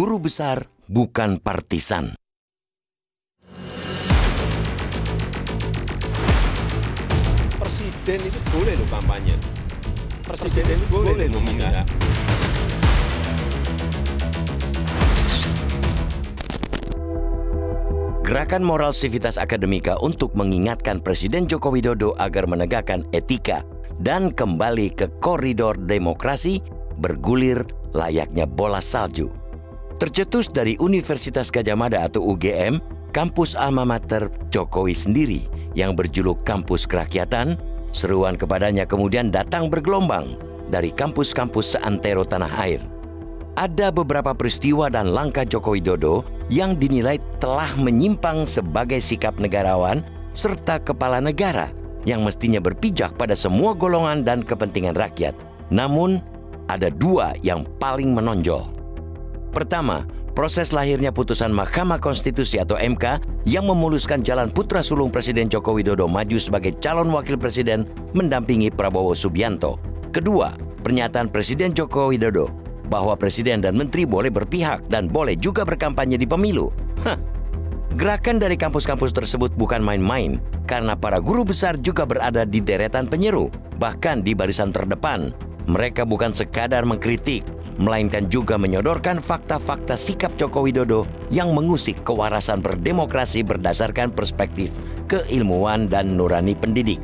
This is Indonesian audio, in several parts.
Guru besar bukan partisan. Presiden itu boleh loh kampanye. Presiden, Presiden itu boleh, boleh meminta. Gerakan Moral sivitas Akademika untuk mengingatkan Presiden Joko Widodo agar menegakkan etika dan kembali ke koridor demokrasi bergulir layaknya bola salju tercetus dari Universitas Gajah Mada atau UGM, kampus alma mater Jokowi sendiri yang berjuluk Kampus Kerakyatan, seruan kepadanya kemudian datang bergelombang dari kampus-kampus seantero tanah air. Ada beberapa peristiwa dan langkah Jokowi Dodo yang dinilai telah menyimpang sebagai sikap negarawan serta kepala negara yang mestinya berpijak pada semua golongan dan kepentingan rakyat. Namun, ada dua yang paling menonjol. Pertama, proses lahirnya putusan Mahkamah Konstitusi atau MK yang memuluskan jalan putra sulung Presiden Joko Widodo maju sebagai calon wakil presiden mendampingi Prabowo Subianto. Kedua, pernyataan Presiden Joko Widodo bahwa presiden dan menteri boleh berpihak dan boleh juga berkampanye di pemilu. Hah. Gerakan dari kampus-kampus tersebut bukan main-main karena para guru besar juga berada di deretan penyeru, bahkan di barisan terdepan. Mereka bukan sekadar mengkritik, melainkan juga menyodorkan fakta-fakta sikap Joko Widodo yang mengusik kewarasan berdemokrasi berdasarkan perspektif keilmuan dan nurani pendidik.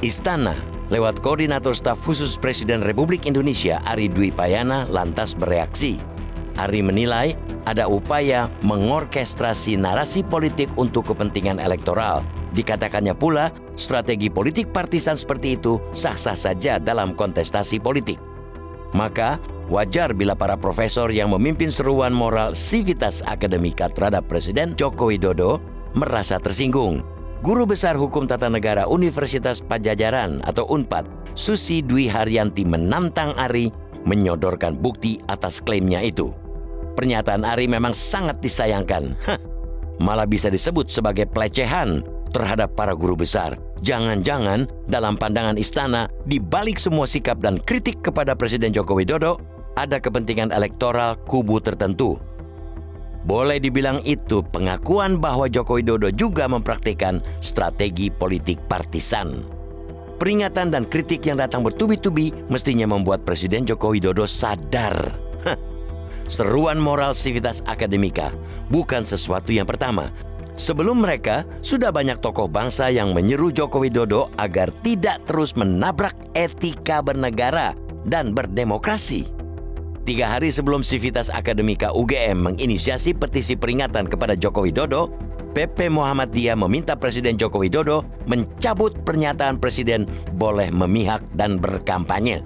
Istana lewat Koordinator Staf Khusus Presiden Republik Indonesia Ari Dwi Payana lantas bereaksi. Ari menilai ada upaya mengorkestrasi narasi politik untuk kepentingan elektoral. Dikatakannya pula, strategi politik partisan seperti itu sah-sah saja dalam kontestasi politik. Maka, Wajar bila para profesor yang memimpin seruan moral civitas akademika terhadap Presiden Joko Widodo merasa tersinggung. Guru Besar Hukum Tata Negara Universitas Pajajaran atau UNPAD, Susi Dwi Haryanti menantang Ari menyodorkan bukti atas klaimnya itu. Pernyataan Ari memang sangat disayangkan. Hah, malah bisa disebut sebagai pelecehan terhadap para guru besar. Jangan-jangan dalam pandangan istana, di balik semua sikap dan kritik kepada Presiden Joko Widodo, ada kepentingan elektoral kubu tertentu. Boleh dibilang itu pengakuan bahwa Joko Widodo juga mempraktikkan strategi politik partisan. Peringatan dan kritik yang datang bertubi-tubi mestinya membuat Presiden Joko Widodo sadar. Seruan moral civitas akademika bukan sesuatu yang pertama. Sebelum mereka, sudah banyak tokoh bangsa yang menyeru Joko Widodo agar tidak terus menabrak etika bernegara dan berdemokrasi. Tiga hari sebelum Sivitas Akademika UGM menginisiasi petisi peringatan kepada Joko Widodo, PP Muhammadiyah meminta Presiden Joko Widodo mencabut pernyataan Presiden boleh memihak dan berkampanye.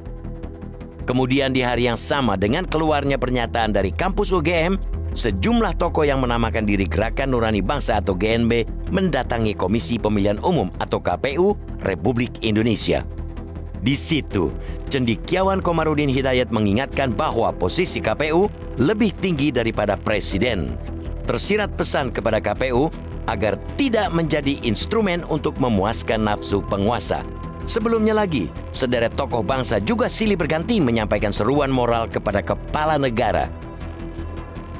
Kemudian di hari yang sama dengan keluarnya pernyataan dari kampus UGM, sejumlah tokoh yang menamakan diri Gerakan Nurani Bangsa atau GNB mendatangi Komisi Pemilihan Umum atau KPU Republik Indonesia. Di situ, Cendikiawan Komarudin Hidayat mengingatkan bahwa posisi KPU lebih tinggi daripada presiden. Tersirat pesan kepada KPU agar tidak menjadi instrumen untuk memuaskan nafsu penguasa. Sebelumnya lagi, sederet tokoh bangsa juga silih berganti menyampaikan seruan moral kepada kepala negara.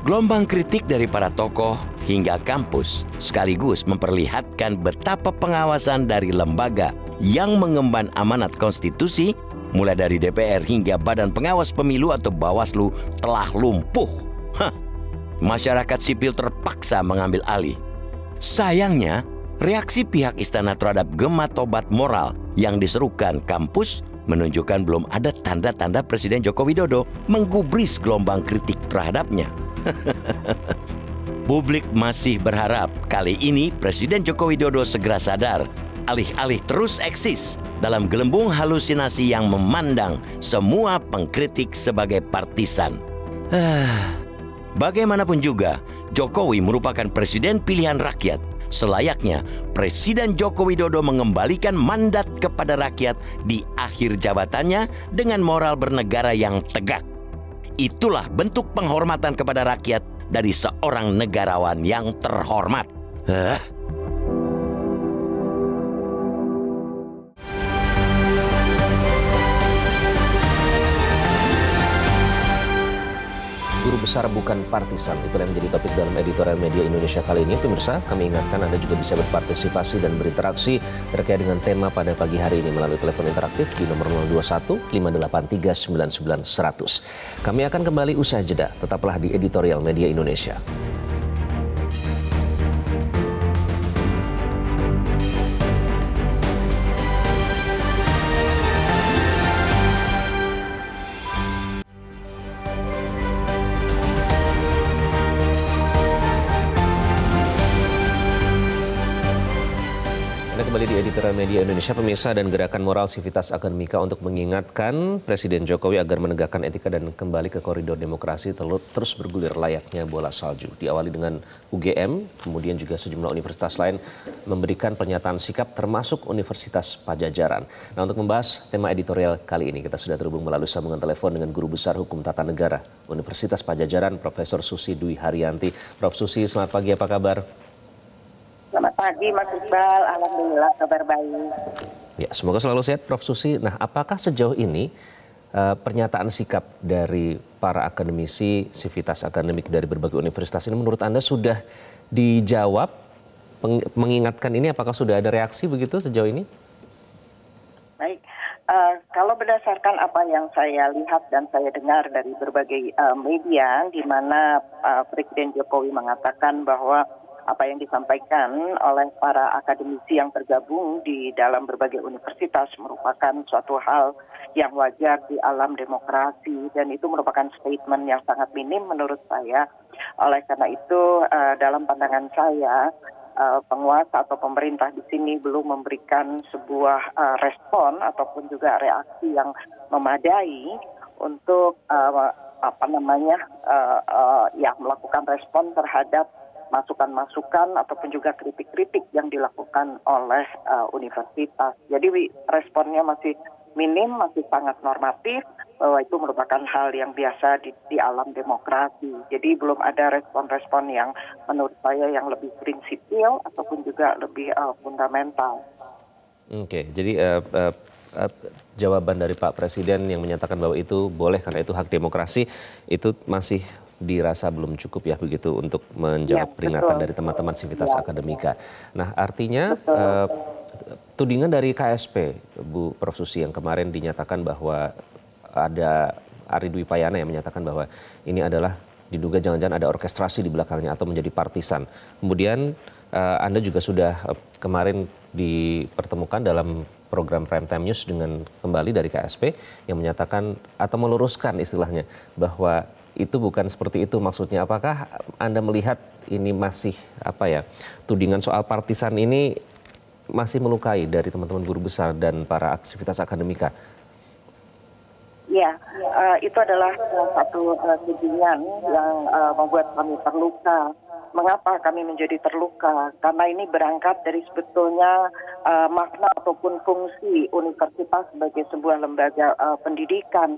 Gelombang kritik dari para tokoh hingga kampus sekaligus memperlihatkan betapa pengawasan dari lembaga yang mengemban amanat konstitusi mulai dari DPR hingga Badan Pengawas Pemilu atau Bawaslu telah lumpuh. Hah, masyarakat sipil terpaksa mengambil alih. Sayangnya, reaksi pihak istana terhadap gema tobat moral yang diserukan kampus menunjukkan belum ada tanda-tanda Presiden Joko Widodo menggubris gelombang kritik terhadapnya. Publik masih berharap kali ini Presiden Joko Widodo segera sadar alih-alih terus eksis dalam gelembung halusinasi yang memandang semua pengkritik sebagai partisan. Bagaimanapun juga, Jokowi merupakan presiden pilihan rakyat. Selayaknya, Presiden Joko Widodo mengembalikan mandat kepada rakyat di akhir jabatannya dengan moral bernegara yang tegak. Itulah bentuk penghormatan kepada rakyat dari seorang negarawan yang terhormat. Huh? besar bukan partisan. Itulah yang menjadi topik dalam editorial media Indonesia kali ini. Pemirsa, kami ingatkan Anda juga bisa berpartisipasi dan berinteraksi terkait dengan tema pada pagi hari ini melalui telepon interaktif di nomor 021 583 99 100. Kami akan kembali usai jeda. Tetaplah di editorial media Indonesia. Mitra Media Indonesia, pemirsa dan Gerakan Moral Sivitas Akademika untuk mengingatkan Presiden Jokowi agar menegakkan etika dan kembali ke koridor demokrasi terus bergulir layaknya bola salju. Diawali dengan UGM, kemudian juga sejumlah universitas lain memberikan pernyataan sikap termasuk Universitas Pajajaran. Nah untuk membahas tema editorial kali ini kita sudah terhubung melalui sambungan telepon dengan Guru Besar Hukum Tata Negara Universitas Pajajaran Profesor Susi Dwi Haryanti. Prof Susi, selamat pagi, apa kabar? Selamat pagi Mas Iqbal, Alhamdulillah kabar baik. Ya, semoga selalu sehat Prof. Susi. Nah, apakah sejauh ini uh, pernyataan sikap dari para akademisi, sivitas akademik dari berbagai universitas ini menurut Anda sudah dijawab, mengingatkan ini apakah sudah ada reaksi begitu sejauh ini? Baik, Uh, kalau berdasarkan apa yang saya lihat dan saya dengar dari berbagai uh, media, di mana uh, Presiden Jokowi mengatakan bahwa apa yang disampaikan oleh para akademisi yang tergabung di dalam berbagai universitas merupakan suatu hal yang wajar di alam demokrasi dan itu merupakan statement yang sangat minim menurut saya. Oleh karena itu eh, dalam pandangan saya eh, penguasa atau pemerintah di sini belum memberikan sebuah eh, respon ataupun juga reaksi yang memadai untuk apa namanya uh, uh, ya melakukan respon terhadap masukan-masukan ataupun juga kritik-kritik yang dilakukan oleh uh, universitas. Jadi responnya masih minim, masih sangat normatif bahwa itu merupakan hal yang biasa di, di alam demokrasi. Jadi belum ada respon-respon yang menurut saya yang lebih prinsipil ataupun juga lebih uh, fundamental. Oke, okay, jadi uh, uh, jawaban dari Pak Presiden yang menyatakan bahwa itu boleh karena itu hak demokrasi itu masih dirasa belum cukup ya begitu untuk menjawab ya, peringatan betul. dari teman-teman ya, sivitas ya. akademika. Nah artinya betul. Uh, tudingan dari KSP Bu Prof Susi yang kemarin dinyatakan bahwa ada Ari Dwi Payana yang menyatakan bahwa ini adalah diduga jangan-jangan ada orkestrasi di belakangnya atau menjadi partisan. Kemudian uh, Anda juga sudah eh, kemarin dipertemukan dalam program Prime Time News dengan kembali dari KSP yang menyatakan atau meluruskan istilahnya bahwa itu bukan seperti itu maksudnya. Apakah Anda melihat ini masih apa ya tudingan soal partisan ini masih melukai dari teman-teman guru besar dan para aktivitas akademika? Ya, eh, itu adalah salah satu uh, yang eh, membuat kami terluka. Mengapa kami menjadi terluka? Karena ini berangkat dari sebetulnya makna ataupun fungsi universitas sebagai sebuah lembaga pendidikan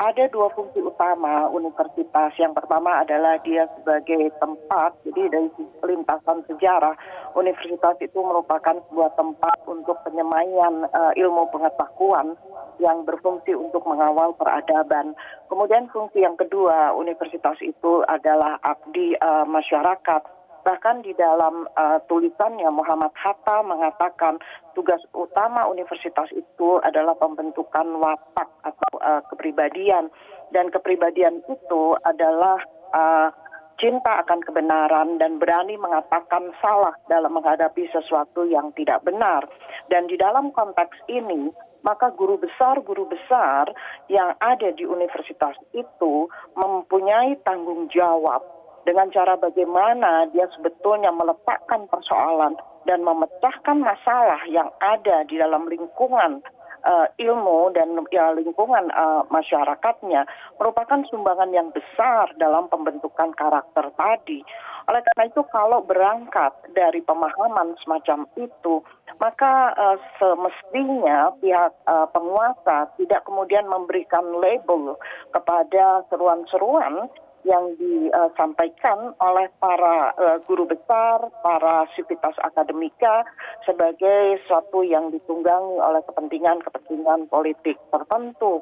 ada dua fungsi utama universitas. Yang pertama adalah dia sebagai tempat, jadi dari lintasan sejarah, universitas itu merupakan sebuah tempat untuk penyemaian uh, ilmu pengetahuan yang berfungsi untuk mengawal peradaban. Kemudian fungsi yang kedua, universitas itu adalah abdi uh, masyarakat Bahkan di dalam uh, tulisannya Muhammad Hatta mengatakan tugas utama universitas itu adalah pembentukan watak atau uh, kepribadian dan kepribadian itu adalah uh, cinta akan kebenaran dan berani mengatakan salah dalam menghadapi sesuatu yang tidak benar. Dan di dalam konteks ini, maka guru besar-guru besar yang ada di universitas itu mempunyai tanggung jawab dengan cara bagaimana dia sebetulnya meletakkan persoalan dan memecahkan masalah yang ada di dalam lingkungan uh, ilmu dan ya, lingkungan uh, masyarakatnya merupakan sumbangan yang besar dalam pembentukan karakter tadi. Oleh karena itu, kalau berangkat dari pemahaman semacam itu, maka uh, semestinya pihak uh, penguasa tidak kemudian memberikan label kepada seruan-seruan yang disampaikan oleh para eh, guru besar, para sivitas akademika sebagai suatu yang ditunggangi oleh kepentingan-kepentingan politik tertentu.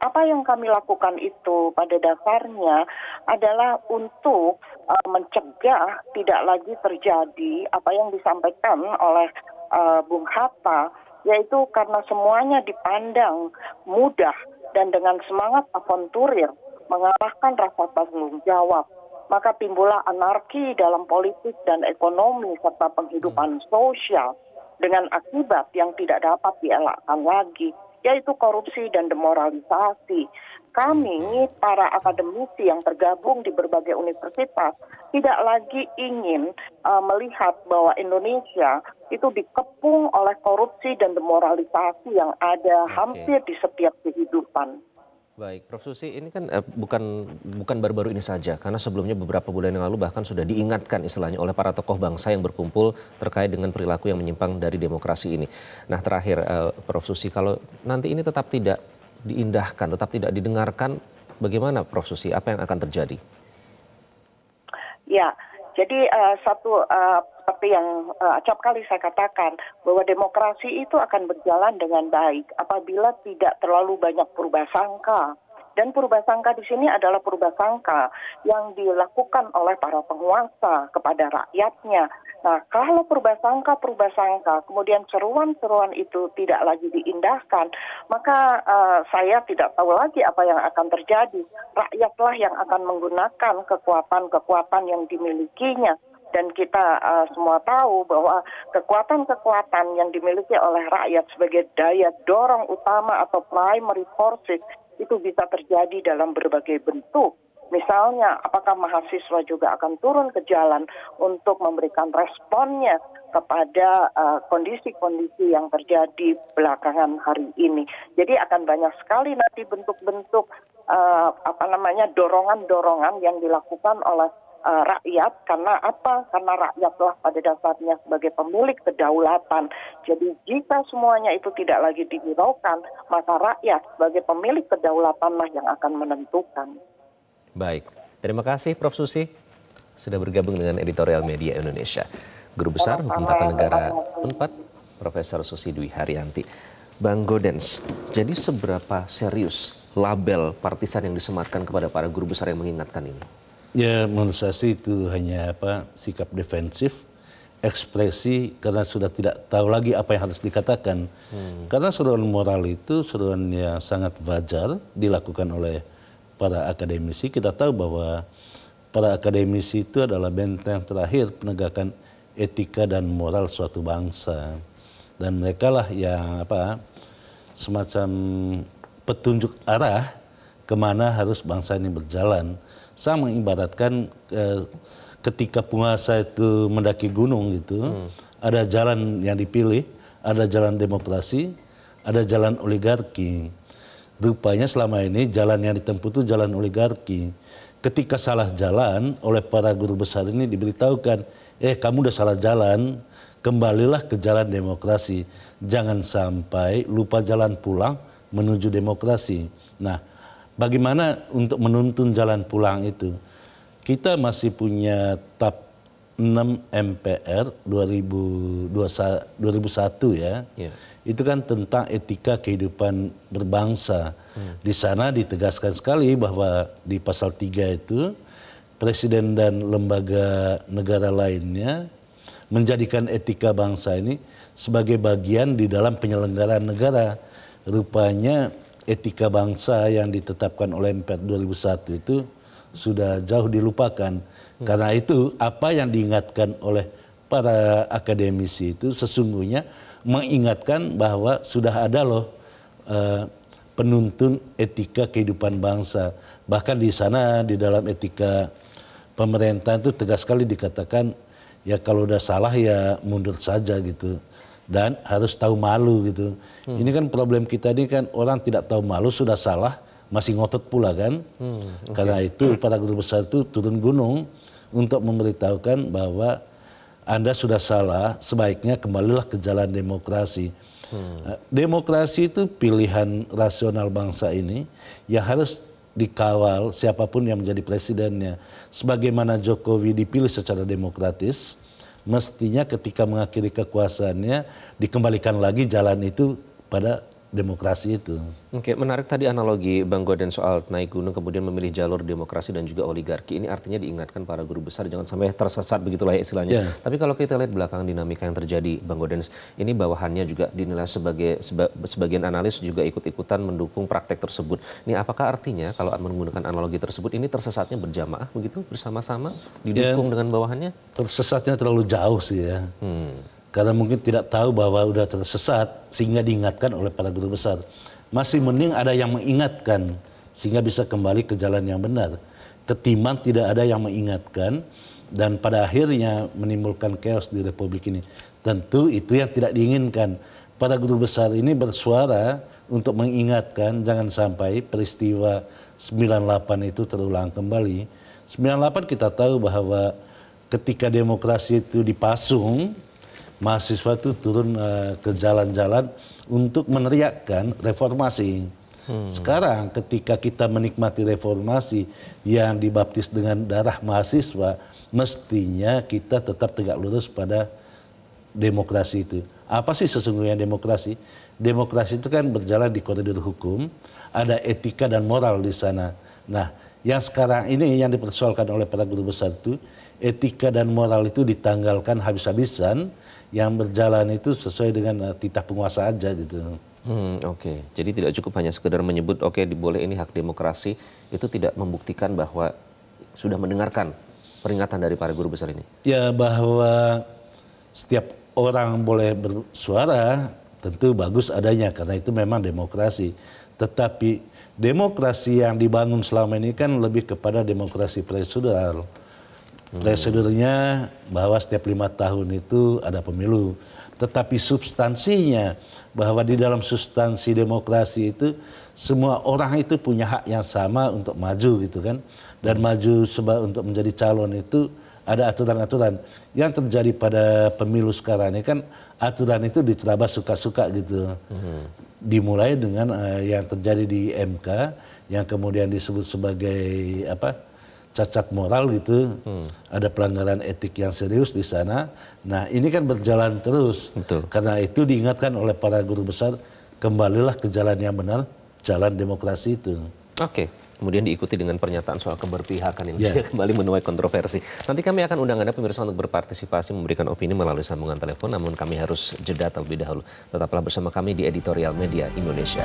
Apa yang kami lakukan itu pada dasarnya adalah untuk uh, mencegah tidak lagi terjadi apa yang disampaikan oleh uh, Bung Hatta yaitu karena semuanya dipandang mudah dan dengan semangat akonturir mengarahkan rasa tanggung jawab, maka timbullah anarki dalam politik dan ekonomi serta penghidupan hmm. sosial dengan akibat yang tidak dapat dielakkan lagi, yaitu korupsi dan demoralisasi. Kami, hmm. para akademisi yang tergabung di berbagai universitas, tidak lagi ingin uh, melihat bahwa Indonesia itu dikepung oleh korupsi dan demoralisasi yang ada hampir di setiap kehidupan. Baik, Prof Susi, ini kan eh, bukan bukan baru-baru ini saja, karena sebelumnya beberapa bulan yang lalu bahkan sudah diingatkan istilahnya oleh para tokoh bangsa yang berkumpul terkait dengan perilaku yang menyimpang dari demokrasi ini. Nah, terakhir eh, Prof Susi, kalau nanti ini tetap tidak diindahkan, tetap tidak didengarkan, bagaimana Prof Susi? Apa yang akan terjadi? Ya, jadi eh, satu eh, seperti yang eh, acap kali saya katakan bahwa demokrasi itu akan berjalan dengan baik apabila tidak terlalu banyak sangka dan sangka di sini adalah sangka yang dilakukan oleh para penguasa kepada rakyatnya Nah, kalau perubahan sangka perubahan sangka kemudian seruan-seruan itu tidak lagi diindahkan, maka uh, saya tidak tahu lagi apa yang akan terjadi. Rakyatlah yang akan menggunakan kekuatan-kekuatan yang dimilikinya. Dan kita uh, semua tahu bahwa kekuatan-kekuatan yang dimiliki oleh rakyat sebagai daya dorong utama atau primary forces itu bisa terjadi dalam berbagai bentuk Misalnya, apakah mahasiswa juga akan turun ke jalan untuk memberikan responnya kepada eh, kondisi-kondisi uh, yang terjadi belakangan hari ini. Jadi akan banyak sekali nanti bentuk-bentuk uh, apa namanya dorongan-dorongan yang dilakukan oleh uh, rakyat karena apa? Karena rakyatlah pada dasarnya sebagai pemilik kedaulatan. Jadi jika semuanya itu tidak lagi dihiraukan, maka rakyat sebagai pemilik kedaulatanlah yang akan menentukan. Baik, terima kasih Prof. Susi sudah bergabung dengan Editorial Media Indonesia. Guru Besar Hukum Tata Negara UNPAD, Profesor Susi Dwi Haryanti. Bang Godens, jadi seberapa serius label partisan yang disematkan kepada para guru besar yang mengingatkan ini? Ya, menurut saya sih itu hanya apa sikap defensif, ekspresi karena sudah tidak tahu lagi apa yang harus dikatakan. Hmm. Karena seruan moral itu seruan yang sangat wajar dilakukan oleh para akademisi, kita tahu bahwa para akademisi itu adalah benteng terakhir penegakan etika dan moral suatu bangsa. Dan mereka lah yang apa semacam petunjuk arah kemana harus bangsa ini berjalan. Saya mengibaratkan eh, ketika penguasa itu mendaki gunung gitu, hmm. ada jalan yang dipilih, ada jalan demokrasi, ada jalan oligarki rupanya selama ini jalan yang ditempuh itu jalan oligarki. Ketika salah jalan oleh para guru besar ini diberitahukan, eh kamu udah salah jalan, kembalilah ke jalan demokrasi. Jangan sampai lupa jalan pulang menuju demokrasi. Nah, bagaimana untuk menuntun jalan pulang itu? Kita masih punya tap 6 MPR 2021 ya. Yeah itu kan tentang etika kehidupan berbangsa. Di sana ditegaskan sekali bahwa di pasal 3 itu presiden dan lembaga negara lainnya menjadikan etika bangsa ini sebagai bagian di dalam penyelenggaraan negara. Rupanya etika bangsa yang ditetapkan oleh MPR 2001 itu sudah jauh dilupakan. Karena itu apa yang diingatkan oleh para akademisi itu sesungguhnya mengingatkan bahwa sudah ada loh eh, penuntun etika kehidupan bangsa. Bahkan di sana di dalam etika pemerintah itu tegas sekali dikatakan ya kalau udah salah ya mundur saja gitu dan harus tahu malu gitu. Hmm. Ini kan problem kita ini kan orang tidak tahu malu sudah salah masih ngotot pula kan. Hmm, okay. Karena itu para guru besar itu turun gunung untuk memberitahukan bahwa anda sudah salah, sebaiknya kembalilah ke jalan demokrasi. Hmm. Demokrasi itu pilihan rasional bangsa ini yang harus dikawal siapapun yang menjadi presidennya. Sebagaimana Jokowi dipilih secara demokratis, mestinya ketika mengakhiri kekuasaannya dikembalikan lagi jalan itu pada demokrasi itu. Oke, menarik tadi analogi Bang Goden soal naik gunung kemudian memilih jalur demokrasi dan juga oligarki. Ini artinya diingatkan para guru besar jangan sampai tersesat begitulah ya istilahnya. Yeah. Tapi kalau kita lihat belakang dinamika yang terjadi Bang Goden, ini bawahannya juga dinilai sebagai seba, sebagian analis juga ikut-ikutan mendukung praktek tersebut. Ini apakah artinya kalau menggunakan analogi tersebut ini tersesatnya berjamaah begitu bersama-sama didukung yeah. dengan bawahannya? Tersesatnya terlalu jauh sih ya. Hmm karena mungkin tidak tahu bahwa sudah tersesat sehingga diingatkan oleh para guru besar. Masih mending ada yang mengingatkan sehingga bisa kembali ke jalan yang benar. Ketimbang tidak ada yang mengingatkan dan pada akhirnya menimbulkan chaos di republik ini. Tentu itu yang tidak diinginkan. Para guru besar ini bersuara untuk mengingatkan jangan sampai peristiwa 98 itu terulang kembali. 98 kita tahu bahwa ketika demokrasi itu dipasung mahasiswa itu turun uh, ke jalan-jalan untuk meneriakkan reformasi. Hmm. Sekarang ketika kita menikmati reformasi yang dibaptis dengan darah mahasiswa, mestinya kita tetap tegak lurus pada demokrasi itu. Apa sih sesungguhnya demokrasi? Demokrasi itu kan berjalan di koridor hukum, ada etika dan moral di sana. Nah, yang sekarang ini yang dipersoalkan oleh para guru besar itu etika dan moral itu ditanggalkan habis-habisan yang berjalan itu sesuai dengan uh, titah penguasa aja gitu. Hmm, oke. Okay. Jadi tidak cukup hanya sekedar menyebut oke okay, diboleh ini hak demokrasi itu tidak membuktikan bahwa sudah mendengarkan peringatan dari para guru besar ini. Ya bahwa setiap orang boleh bersuara tentu bagus adanya karena itu memang demokrasi. Tetapi demokrasi yang dibangun selama ini kan lebih kepada demokrasi prosedural. Prosedurnya bahwa setiap lima tahun itu ada pemilu. Tetapi substansinya bahwa di dalam substansi demokrasi itu semua orang itu punya hak yang sama untuk maju gitu kan. Dan maju sebab untuk menjadi calon itu ada aturan-aturan. Yang terjadi pada pemilu sekarang ini kan aturan itu diterabas suka-suka gitu. Dimulai dengan uh, yang terjadi di MK yang kemudian disebut sebagai apa? cacat moral gitu, hmm. ada pelanggaran etik yang serius di sana. Nah ini kan berjalan terus. Betul. Karena itu diingatkan oleh para guru besar, kembalilah ke jalan yang benar, jalan demokrasi itu. Oke. Okay. Kemudian diikuti dengan pernyataan soal keberpihakan ini yeah. kembali menuai kontroversi. Nanti kami akan undang Anda pemirsa untuk berpartisipasi memberikan opini melalui sambungan telepon, namun kami harus jeda terlebih dahulu. Tetaplah bersama kami di Editorial Media Indonesia.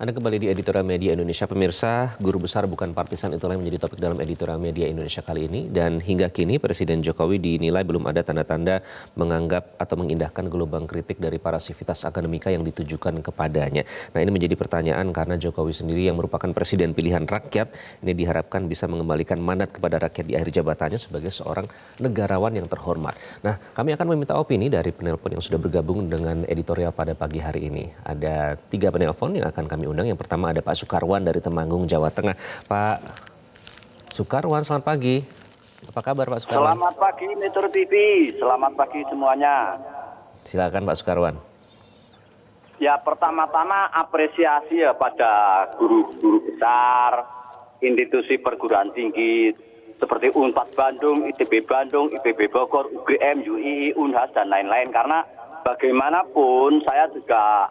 Anda kembali di Editorial Media Indonesia. Pemirsa, guru besar bukan partisan itulah yang menjadi topik dalam Editorial Media Indonesia kali ini. Dan hingga kini Presiden Jokowi dinilai belum ada tanda-tanda menganggap atau mengindahkan gelombang kritik dari para sivitas akademika yang ditujukan kepadanya. Nah ini menjadi pertanyaan karena Jokowi sendiri yang merupakan Presiden pilihan rakyat, ini diharapkan bisa mengembalikan mandat kepada rakyat di akhir jabatannya sebagai seorang negarawan yang terhormat. Nah kami akan meminta opini dari penelpon yang sudah bergabung dengan editorial pada pagi hari ini. Ada tiga penelpon yang akan kami undang. Yang pertama ada Pak Sukarwan dari Temanggung, Jawa Tengah. Pak Sukarwan, selamat pagi. Apa kabar Pak Sukarwan? Selamat pagi Metro TV, selamat pagi semuanya. Silakan Pak Sukarwan. Ya pertama-tama apresiasi ya pada guru-guru besar, institusi perguruan tinggi seperti Unpad Bandung, ITB Bandung, IPB Bogor, UGM, UII, Unhas dan lain-lain karena bagaimanapun saya juga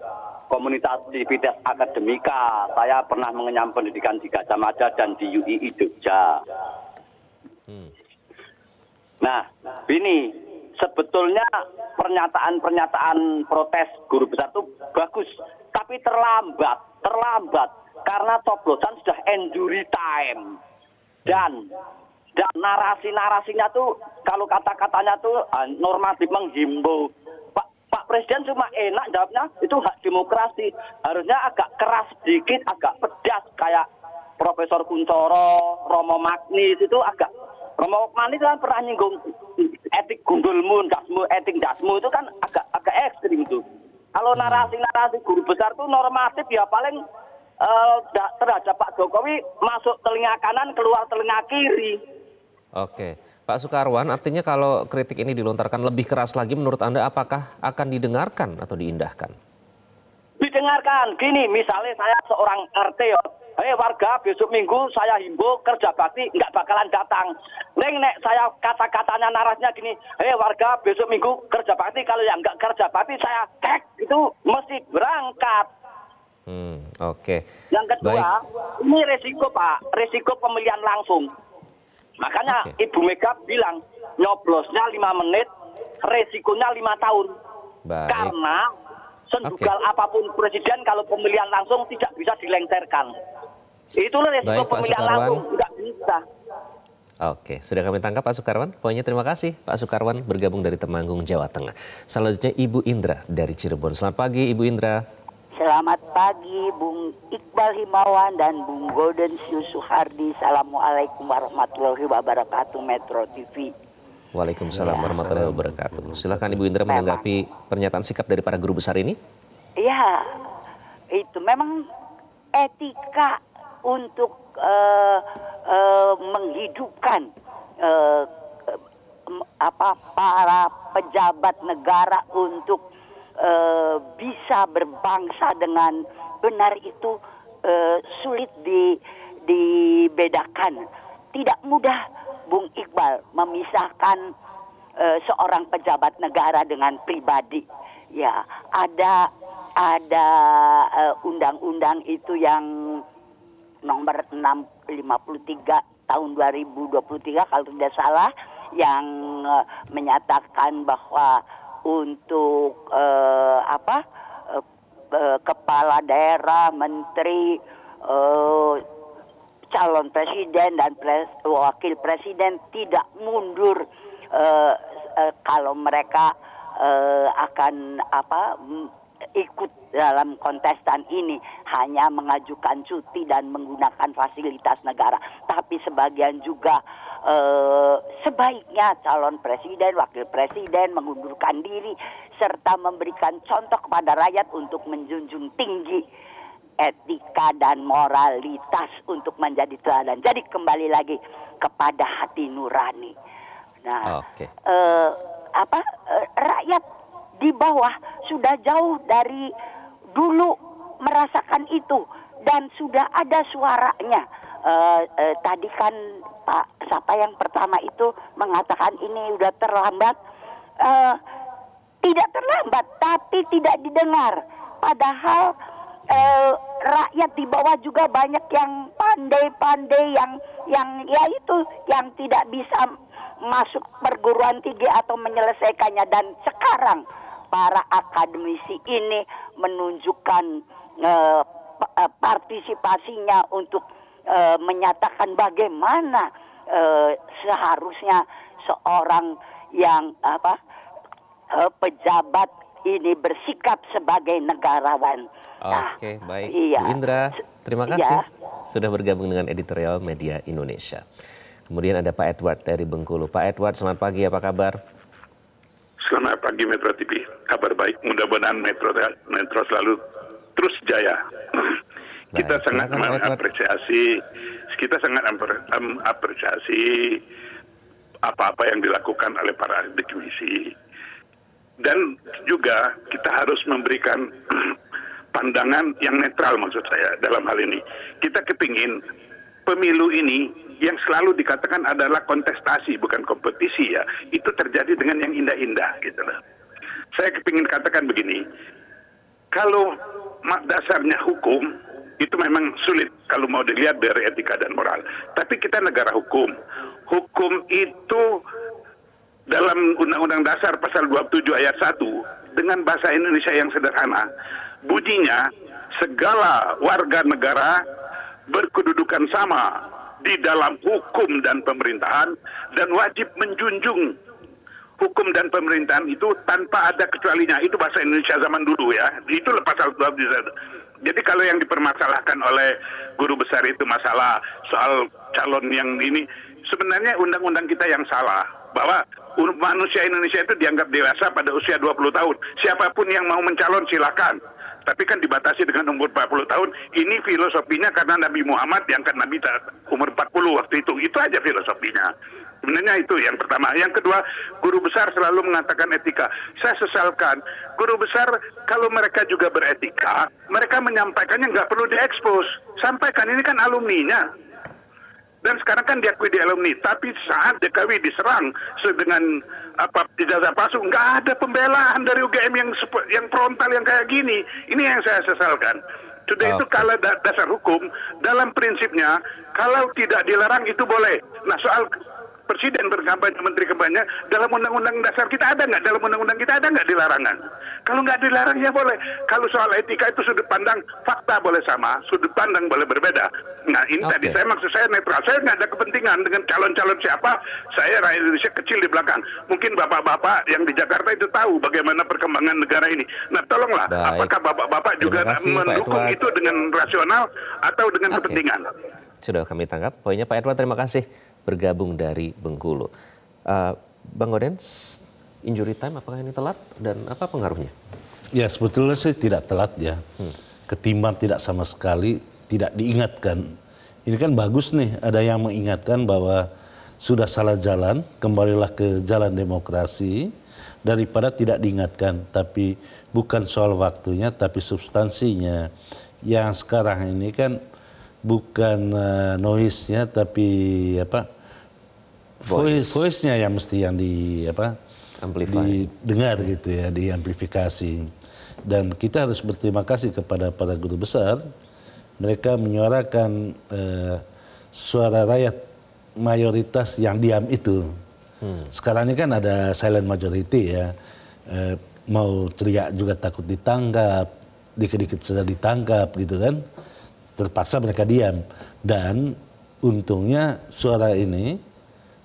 komunitas civitas akademika. Saya pernah mengenyam pendidikan di Gajah Mada dan di UII Jogja. Hmm. Nah, ini sebetulnya pernyataan-pernyataan protes guru besar itu bagus, tapi terlambat, terlambat karena coblosan sudah enduri time dan dan narasi-narasinya tuh kalau kata-katanya tuh ah, normatif menghimbau presiden cuma enak jawabnya itu hak demokrasi. Harusnya agak keras sedikit, agak pedas kayak Profesor Kuncoro, Romo Magnis itu agak Romo Magnis kan pernah nyinggung etik gundulmu, dasmu, etik dasmu itu kan agak agak ekstrim itu. Kalau hmm. narasi-narasi guru besar itu normatif ya paling uh, terhadap Pak Jokowi masuk telinga kanan keluar telinga kiri. Oke. Okay. Pak Sukarwan, artinya kalau kritik ini dilontarkan lebih keras lagi, menurut Anda apakah akan didengarkan atau diindahkan? Didengarkan. Gini, misalnya saya seorang RT, ya. hei eh, warga besok minggu saya himbau kerja bakti nggak bakalan datang. Neng nek saya kata-katanya narasnya gini, hei eh, warga besok minggu kerja bakti kalau yang nggak kerja bakti saya tek itu mesti berangkat. Hmm, Oke. Okay. Yang kedua, Baik. ini resiko Pak, resiko pemilihan langsung. Makanya okay. Ibu Mega bilang nyoblosnya lima menit, resikonya lima tahun. Baik. Karena sendugal okay. apapun presiden kalau pemilihan langsung tidak bisa dilengserkan. Itulah resiko Baik, pemilihan langsung tidak bisa. Oke, sudah kami tangkap Pak Sukarwan. Poinnya terima kasih Pak Sukarwan bergabung dari Temanggung, Jawa Tengah. Selanjutnya Ibu Indra dari Cirebon. Selamat pagi Ibu Indra. Selamat pagi Bung Iqbal Himawan dan Bung Golden Susuhardi. Assalamualaikum warahmatullahi wabarakatuh Metro TV. Waalaikumsalam ya. warahmatullahi wabarakatuh. Silakan Ibu Indra menanggapi pernyataan sikap dari para guru besar ini. Ya, itu memang etika untuk uh, uh, menghidupkan uh, apa para pejabat negara untuk Eh, bisa berbangsa dengan benar itu uh, sulit di, dibedakan. Tidak mudah Bung Iqbal memisahkan uh, seorang pejabat negara dengan pribadi. Ya, ada ada undang-undang uh, itu yang nomor 653 tahun 2023 kalau tidak salah yang uh, menyatakan bahwa untuk uh, apa uh, kepala daerah, menteri, uh, calon presiden dan pres, wakil presiden tidak mundur uh, uh, kalau mereka uh, akan apa ikut dalam kontestan ini hanya mengajukan cuti dan menggunakan fasilitas negara tapi sebagian juga Eh, sebaiknya calon presiden, wakil presiden mengundurkan diri serta memberikan contoh kepada rakyat untuk menjunjung tinggi etika dan moralitas untuk menjadi teladan. Jadi kembali lagi kepada hati nurani. Nah, okay. Eh, apa eh, rakyat di bawah sudah jauh dari dulu merasakan itu dan sudah ada suaranya. Uh, uh, tadi kan Pak siapa yang pertama itu mengatakan ini sudah terlambat uh, tidak terlambat tapi tidak didengar padahal uh, rakyat di bawah juga banyak yang pandai-pandai yang yang ya itu yang tidak bisa masuk perguruan tinggi atau menyelesaikannya dan sekarang para akademisi ini menunjukkan uh, partisipasinya untuk uh, menyatakan bagaimana Eh, seharusnya seorang yang apa eh, pejabat ini bersikap sebagai negarawan. Nah, Oke, okay, nah, baik. Iya. Bu Indra, terima iya. kasih iya. sudah bergabung dengan editorial Media Indonesia. Kemudian ada Pak Edward dari Bengkulu. Pak Edward, selamat pagi, apa kabar? Selamat pagi Metro TV. Kabar baik. Mudah-mudahan Metro Metro selalu terus jaya. Kita Baik, sangat mengapresiasi, kita sangat mengapresiasi apa-apa yang dilakukan oleh para akademisi. Dan juga kita harus memberikan pandangan yang netral maksud saya dalam hal ini. Kita kepingin pemilu ini yang selalu dikatakan adalah kontestasi bukan kompetisi ya itu terjadi dengan yang indah-indah gitu loh saya kepingin katakan begini kalau dasarnya hukum itu memang sulit kalau mau dilihat dari etika dan moral. Tapi kita negara hukum. Hukum itu dalam Undang-Undang Dasar pasal 27 ayat 1 dengan bahasa Indonesia yang sederhana. Bunyinya segala warga negara berkedudukan sama di dalam hukum dan pemerintahan dan wajib menjunjung hukum dan pemerintahan itu tanpa ada kecualinya. Itu bahasa Indonesia zaman dulu ya. Itu pasal 27 jadi kalau yang dipermasalahkan oleh guru besar itu masalah soal calon yang ini, sebenarnya undang-undang kita yang salah bahwa manusia Indonesia itu dianggap dewasa pada usia 20 tahun. Siapapun yang mau mencalon silakan. Tapi kan dibatasi dengan umur 40 tahun. Ini filosofinya karena Nabi Muhammad yang kan Nabi umur 40 waktu itu. Itu aja filosofinya. Sebenarnya itu yang pertama. Yang kedua, guru besar selalu mengatakan etika. Saya sesalkan, guru besar kalau mereka juga beretika, mereka menyampaikannya nggak perlu diekspos. Sampaikan, ini kan alumninya. Dan sekarang kan diakui di alumni, tapi saat DKW diserang dengan apa ijazah palsu, nggak ada pembelaan dari UGM yang yang frontal yang kayak gini. Ini yang saya sesalkan. Sudah itu kalau da dasar hukum dalam prinsipnya kalau tidak dilarang itu boleh. Nah soal presiden berkampanye menteri kampanye dalam undang-undang dasar kita ada nggak dalam undang-undang kita ada nggak dilarangan kalau nggak dilarang ya boleh kalau soal etika itu sudut pandang fakta boleh sama sudut pandang boleh berbeda nah ini okay. tadi saya maksud saya netral saya nggak ada kepentingan dengan calon-calon siapa saya rakyat Indonesia kecil di belakang mungkin bapak-bapak yang di Jakarta itu tahu bagaimana perkembangan negara ini nah tolonglah Baik. apakah bapak-bapak juga kasih, mendukung itu dengan rasional atau dengan okay. kepentingan sudah kami tangkap poinnya Pak Edward terima kasih bergabung dari Bengkulu. Uh, Bang Odens, injury time apakah ini telat dan apa pengaruhnya? Ya sebetulnya sih tidak telat ya. Hmm. Ketimbang tidak sama sekali, tidak diingatkan. Ini kan bagus nih ada yang mengingatkan bahwa sudah salah jalan, kembalilah ke jalan demokrasi daripada tidak diingatkan. Tapi bukan soal waktunya, tapi substansinya. Yang sekarang ini kan bukan uh, noise-nya tapi apa voice voice-nya yang mesti yang di apa Amplify. didengar gitu ya diamplifikasi dan kita harus berterima kasih kepada para guru besar mereka menyuarakan eh, suara rakyat mayoritas yang diam itu hmm. sekarang ini kan ada silent majority ya eh, mau teriak juga takut ditangkap dikit-dikit saja ditangkap gitu kan terpaksa mereka diam dan untungnya suara ini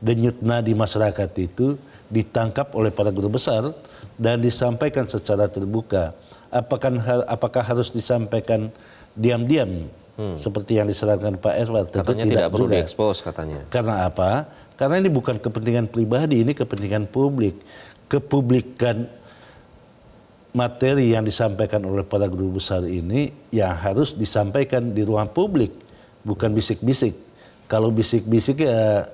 denyut nadi masyarakat itu ditangkap oleh para guru besar dan disampaikan secara terbuka. Apakah apakah harus disampaikan diam-diam hmm. seperti yang disarankan Pak Erwar? Tentu katanya tidak, tidak perlu juga. diekspos katanya. Karena apa? Karena ini bukan kepentingan pribadi, ini kepentingan publik. Kepublikan materi yang disampaikan oleh para guru besar ini yang harus disampaikan di ruang publik, bukan bisik-bisik. Kalau bisik-bisik ya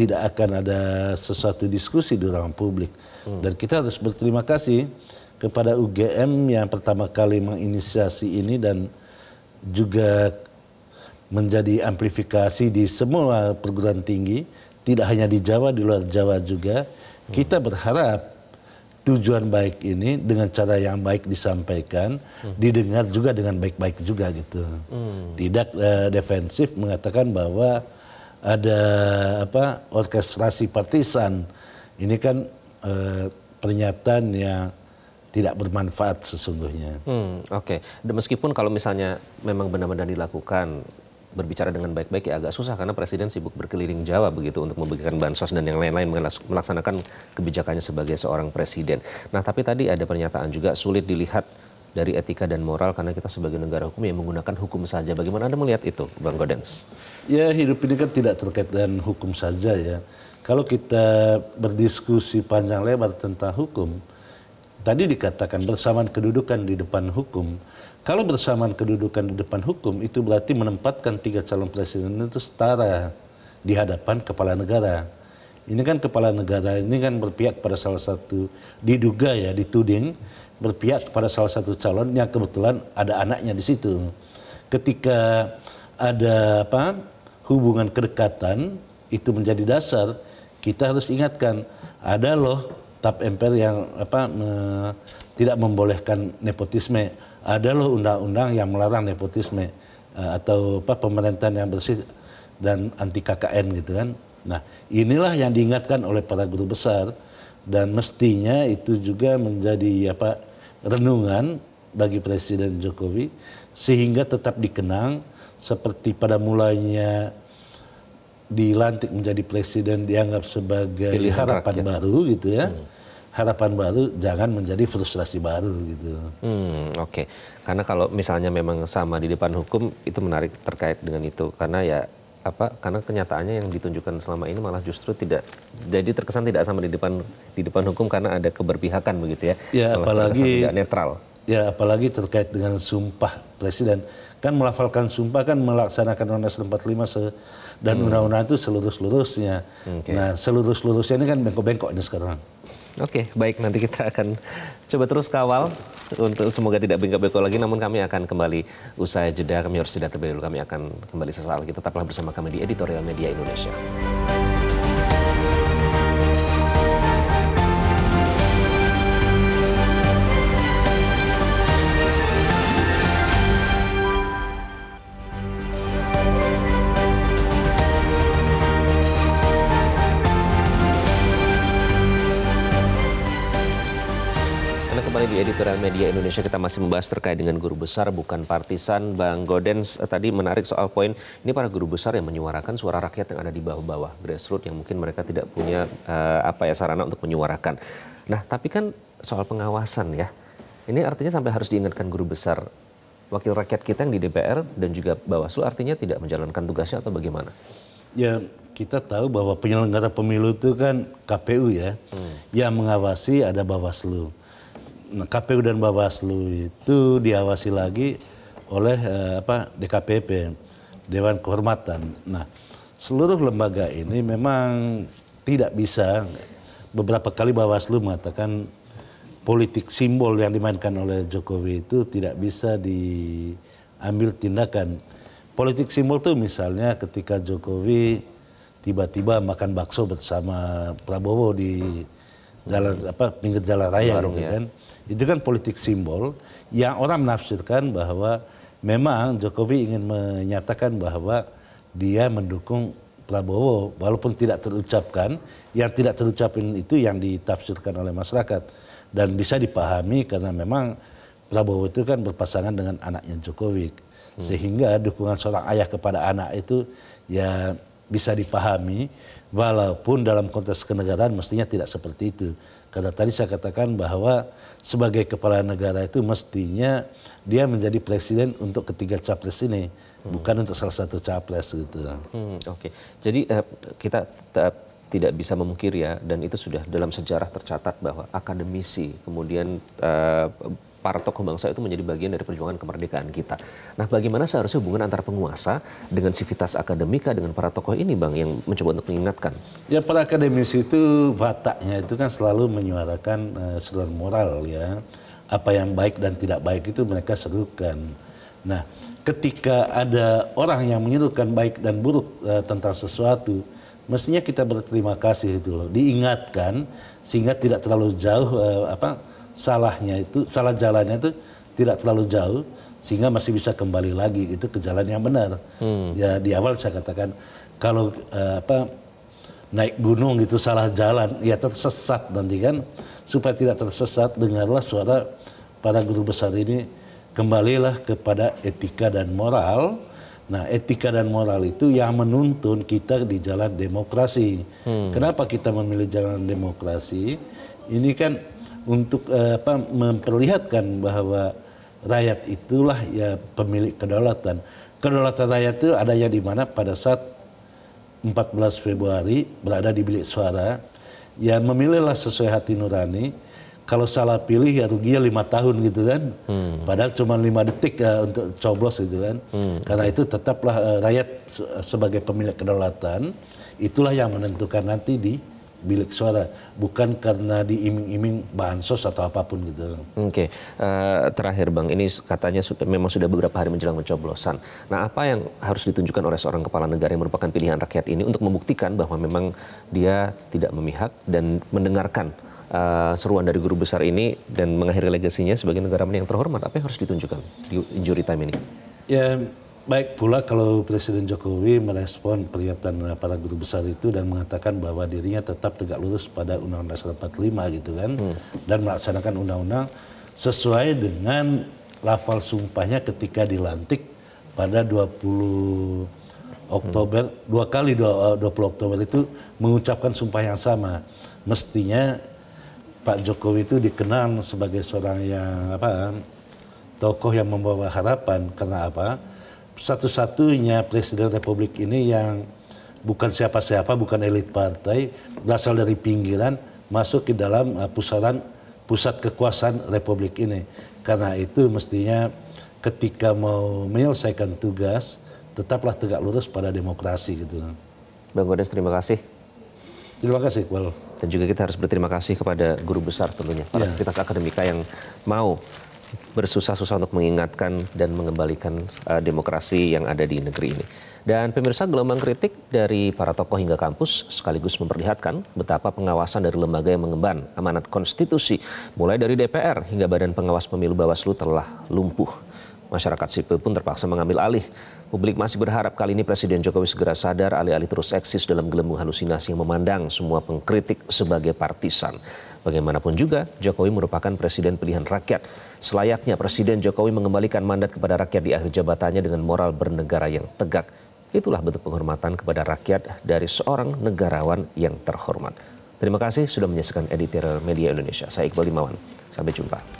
tidak akan ada sesuatu diskusi di ruang publik. Hmm. Dan kita harus berterima kasih kepada UGM yang pertama kali menginisiasi ini dan juga menjadi amplifikasi di semua perguruan tinggi, tidak hanya di Jawa, di luar Jawa juga. Hmm. Kita berharap tujuan baik ini dengan cara yang baik disampaikan, hmm. didengar juga dengan baik-baik juga gitu. Hmm. Tidak uh, defensif mengatakan bahwa ada apa orkestrasi partisan ini kan e, pernyataan yang tidak bermanfaat sesungguhnya. Hmm, Oke, okay. meskipun kalau misalnya memang benar-benar dilakukan berbicara dengan baik-baik ya agak susah karena presiden sibuk berkeliling Jawa begitu untuk memberikan bansos dan yang lain-lain melaksanakan kebijakannya sebagai seorang presiden. Nah, tapi tadi ada pernyataan juga sulit dilihat dari etika dan moral karena kita sebagai negara hukum yang menggunakan hukum saja. Bagaimana Anda melihat itu, Bang Godens? Ya hidup ini kan tidak terkait dengan hukum saja ya. Kalau kita berdiskusi panjang lebar tentang hukum, tadi dikatakan bersamaan kedudukan di depan hukum. Kalau bersamaan kedudukan di depan hukum itu berarti menempatkan tiga calon presiden itu setara di hadapan kepala negara. Ini kan kepala negara ini kan berpihak pada salah satu diduga ya dituding berpihak kepada salah satu calon yang kebetulan ada anaknya di situ. Ketika ada apa hubungan kedekatan itu menjadi dasar kita harus ingatkan ada loh tap MPR yang apa me, tidak membolehkan nepotisme ada loh undang-undang yang melarang nepotisme eh, atau apa pemerintahan yang bersih dan anti KKN gitu kan nah inilah yang diingatkan oleh para guru besar dan mestinya itu juga menjadi apa renungan bagi Presiden Jokowi sehingga tetap dikenang seperti pada mulanya dilantik menjadi presiden dianggap sebagai Pilihan harapan rakyat. baru gitu ya. Hmm. Harapan baru jangan menjadi frustrasi baru gitu. Hmm, oke. Okay. Karena kalau misalnya memang sama di depan hukum itu menarik terkait dengan itu karena ya apa karena kenyataannya yang ditunjukkan selama ini malah justru tidak jadi terkesan tidak sama di depan di depan hukum karena ada keberpihakan begitu ya. Ya apalagi tidak netral. Ya apalagi terkait dengan sumpah presiden kan melafalkan sumpah kan melaksanakan undang-undang 45 se dan undang hmm. undang-undang itu seluruh-seluruhnya. Okay. Nah, seluruh-seluruhnya ini kan bengkok-bengkok ini sekarang. Oke, okay, baik nanti kita akan coba terus kawal untuk semoga tidak bengkok-bengkok lagi namun kami akan kembali usai jeda kami harus sudah terlebih dulu kami akan kembali sesaat lagi tetaplah bersama kami di Editorial Media Indonesia. editorial iya, media Indonesia kita masih membahas terkait dengan guru besar bukan partisan. Bang Godens eh, tadi menarik soal poin ini para guru besar yang menyuarakan suara rakyat yang ada di bawah-bawah grassroots yang mungkin mereka tidak punya uh, apa ya sarana untuk menyuarakan. Nah, tapi kan soal pengawasan ya. Ini artinya sampai harus diingatkan guru besar wakil rakyat kita yang di DPR dan juga Bawaslu artinya tidak menjalankan tugasnya atau bagaimana? Ya kita tahu bahwa penyelenggara pemilu itu kan KPU ya, hmm. yang mengawasi ada Bawaslu. Nah, KPU dan Bawaslu itu diawasi lagi oleh eh, apa DKPP Dewan Kehormatan. Nah, seluruh lembaga ini memang tidak bisa beberapa kali Bawaslu mengatakan politik simbol yang dimainkan oleh Jokowi itu tidak bisa diambil tindakan. Politik simbol itu misalnya ketika Jokowi tiba-tiba makan bakso bersama Prabowo di jalan apa pinggir jalan raya Warung, gitu ya. kan itu kan politik simbol yang orang menafsirkan bahwa memang Jokowi ingin menyatakan bahwa dia mendukung Prabowo walaupun tidak terucapkan, yang tidak terucapin itu yang ditafsirkan oleh masyarakat dan bisa dipahami karena memang Prabowo itu kan berpasangan dengan anaknya Jokowi. Sehingga dukungan seorang ayah kepada anak itu ya bisa dipahami Walaupun dalam konteks kenegaraan mestinya tidak seperti itu. Karena tadi saya katakan bahwa sebagai kepala negara itu mestinya dia menjadi presiden untuk ketiga capres ini, hmm. bukan untuk salah satu capres gitu. Hmm, Oke, okay. jadi uh, kita tidak bisa memungkir ya, dan itu sudah dalam sejarah tercatat bahwa akademisi kemudian uh, para tokoh bangsa itu menjadi bagian dari perjuangan kemerdekaan kita. Nah, bagaimana seharusnya hubungan antara penguasa dengan sivitas akademika dengan para tokoh ini, Bang, yang mencoba untuk mengingatkan? Ya, para akademisi itu wataknya itu kan selalu menyuarakan uh, eh, seluruh moral ya. Apa yang baik dan tidak baik itu mereka serukan. Nah, ketika ada orang yang menyerukan baik dan buruk uh, tentang sesuatu, mestinya kita berterima kasih itu loh, diingatkan sehingga tidak terlalu jauh uh, apa salahnya itu salah jalannya itu tidak terlalu jauh sehingga masih bisa kembali lagi itu ke jalan yang benar. Hmm. Ya di awal saya katakan kalau eh, apa naik gunung gitu salah jalan ya tersesat nanti kan supaya tidak tersesat dengarlah suara para guru besar ini kembalilah kepada etika dan moral. Nah, etika dan moral itu yang menuntun kita di jalan demokrasi. Hmm. Kenapa kita memilih jalan demokrasi? Ini kan untuk uh, apa, memperlihatkan bahwa rakyat itulah ya pemilik kedaulatan. Kedaulatan rakyat itu adanya di mana pada saat 14 Februari berada di bilik suara, ya memilihlah sesuai hati nurani. Kalau salah pilih ya rugi ya lima tahun gitu kan, hmm. padahal cuma lima detik uh, untuk coblos gitu kan. Hmm. Karena itu tetaplah uh, rakyat sebagai pemilik kedaulatan, itulah yang menentukan nanti di bilik suara bukan karena diiming-iming bansos atau apapun gitu. Oke, okay. uh, eh, terakhir bang, ini katanya sudah, memang sudah beberapa hari menjelang pencoblosan. Nah, apa yang harus ditunjukkan oleh seorang kepala negara yang merupakan pilihan rakyat ini untuk membuktikan bahwa memang dia tidak memihak dan mendengarkan uh, seruan dari guru besar ini dan mengakhiri legasinya sebagai negara yang terhormat? Apa yang harus ditunjukkan di injury time ini? Ya, Baik pula kalau Presiden Jokowi merespon pernyataan para guru besar itu dan mengatakan bahwa dirinya tetap tegak lurus pada Undang-Undang 45 gitu kan hmm. dan melaksanakan undang-undang sesuai dengan lafal sumpahnya ketika dilantik pada 20 Oktober hmm. dua kali 20 eh, Oktober itu mengucapkan sumpah yang sama mestinya Pak Jokowi itu dikenal sebagai seorang yang apa tokoh yang membawa harapan karena apa? satu-satunya presiden republik ini yang bukan siapa-siapa, bukan elit partai, berasal dari pinggiran masuk ke dalam uh, pusaran pusat kekuasaan republik ini. Karena itu mestinya ketika mau menyelesaikan tugas tetaplah tegak lurus pada demokrasi gitu. Bang Godes terima kasih. Terima kasih, well. Dan juga kita harus berterima kasih kepada guru besar tentunya, para ya. akademika yang mau bersusah-susah untuk mengingatkan dan mengembalikan uh, demokrasi yang ada di negeri ini. Dan pemirsa gelombang kritik dari para tokoh hingga kampus sekaligus memperlihatkan betapa pengawasan dari lembaga yang mengemban amanat konstitusi mulai dari DPR hingga Badan Pengawas Pemilu Bawaslu telah lumpuh. Masyarakat sipil pun terpaksa mengambil alih. Publik masih berharap kali ini Presiden Jokowi segera sadar alih-alih terus eksis dalam gelembung halusinasi yang memandang semua pengkritik sebagai partisan. Bagaimanapun juga, Jokowi merupakan presiden pilihan rakyat. Selayaknya Presiden Jokowi mengembalikan mandat kepada rakyat di akhir jabatannya dengan moral bernegara yang tegak. Itulah bentuk penghormatan kepada rakyat dari seorang negarawan yang terhormat. Terima kasih sudah menyaksikan editorial media Indonesia. Saya Iqbal Limawan. Sampai jumpa.